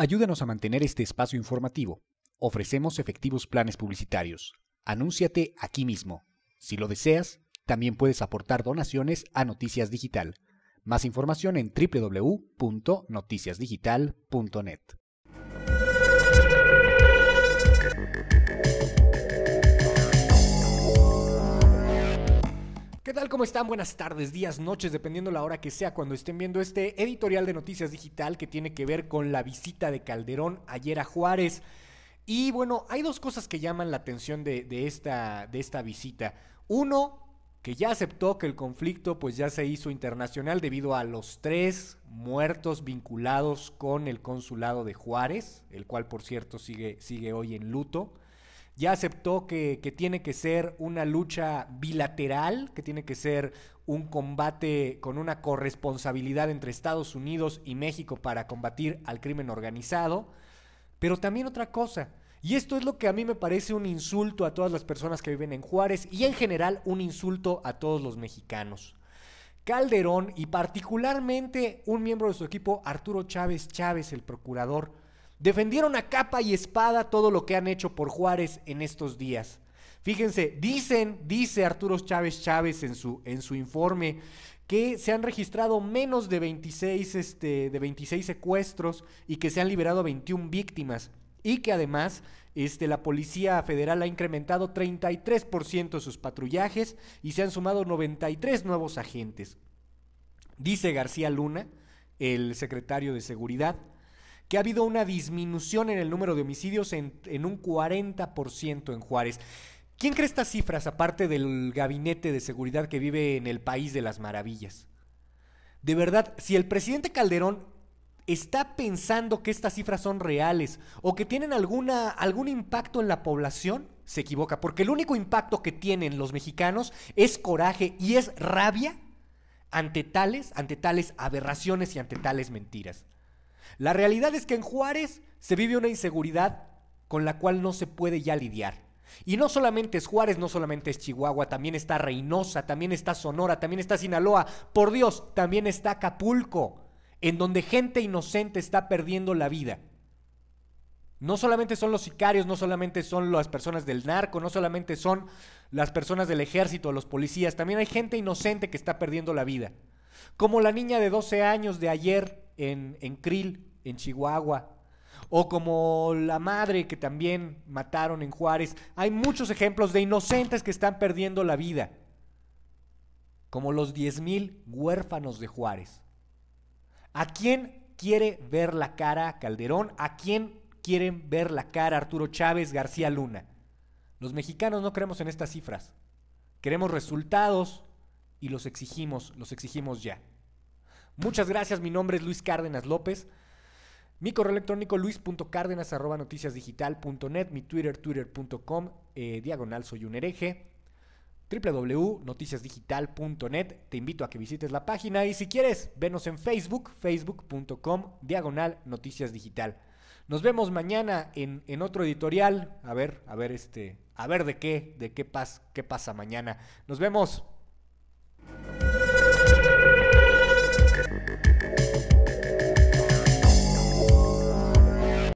Ayúdanos a mantener este espacio informativo. Ofrecemos efectivos planes publicitarios. Anúnciate aquí mismo. Si lo deseas, también puedes aportar donaciones a Noticias Digital. Más información en www.noticiasdigital.net. ¿Cómo están? Buenas tardes, días, noches, dependiendo la hora que sea cuando estén viendo este editorial de Noticias Digital que tiene que ver con la visita de Calderón ayer a Juárez. Y bueno, hay dos cosas que llaman la atención de, esta, de esta visita. Uno, que ya aceptó que el conflicto pues ya se hizo internacional debido a los tres muertos vinculados con el consulado de Juárez, el cual por cierto sigue, sigue hoy en luto ya aceptó que, tiene que ser una lucha bilateral, que tiene que ser un combate con una corresponsabilidad entre Estados Unidos y México para combatir al crimen organizado. Pero también otra cosa, y esto es lo que a mí me parece un insulto a todas las personas que viven en Juárez y en general un insulto a todos los mexicanos. Calderón y particularmente un miembro de su equipo, Arturo Chávez Chávez, el procurador, Defendieron a capa y espada todo lo que han hecho por Juárez en estos días. Fíjense, dicen, dice Arturo Chávez Chávez en su, en su informe, que se han registrado menos de 26, este, de 26 secuestros y que se han liberado 21 víctimas. Y que además este, la Policía Federal ha incrementado 33% sus patrullajes y se han sumado 93 nuevos agentes. Dice García Luna, el secretario de Seguridad, que ha habido una disminución en el número de homicidios en, en un 40% en Juárez. ¿Quién cree estas cifras aparte del gabinete de seguridad que vive en el país de las maravillas? De verdad, si el presidente Calderón está pensando que estas cifras son reales o que tienen alguna, algún impacto en la población, se equivoca, porque el único impacto que tienen los mexicanos es coraje y es rabia ante tales, ante tales aberraciones y ante tales mentiras. La realidad es que en Juárez se vive una inseguridad con la cual no se puede ya lidiar. Y no solamente es Juárez, no solamente es Chihuahua, también está Reynosa, también está Sonora, también está Sinaloa, por Dios, también está Acapulco, en donde gente inocente está perdiendo la vida. No solamente son los sicarios, no solamente son las personas del narco, no solamente son las personas del ejército, los policías, también hay gente inocente que está perdiendo la vida. Como la niña de 12 años de ayer en, en Krill, en Chihuahua, o como la madre que también mataron en Juárez. Hay muchos ejemplos de inocentes que están perdiendo la vida, como los 10.000 huérfanos de Juárez. ¿A quién quiere ver la cara Calderón? ¿A quién quieren ver la cara Arturo Chávez, García Luna? Los mexicanos no creemos en estas cifras. Queremos resultados y los exigimos, los exigimos ya. Muchas gracias, mi nombre es Luis Cárdenas López. Mi correo electrónico luis.cárdenas.noticiasdigital.net, mi Twitter, twitter.com, eh, diagonal soy un hereje, www.noticiasdigital.net. Te invito a que visites la página y si quieres, venos en Facebook, facebook.com, diagonal noticias digital. Nos vemos mañana en, otro editorial. A ver, a ver, este, a ver de qué, de qué, qué pasa mañana. Nos vemos.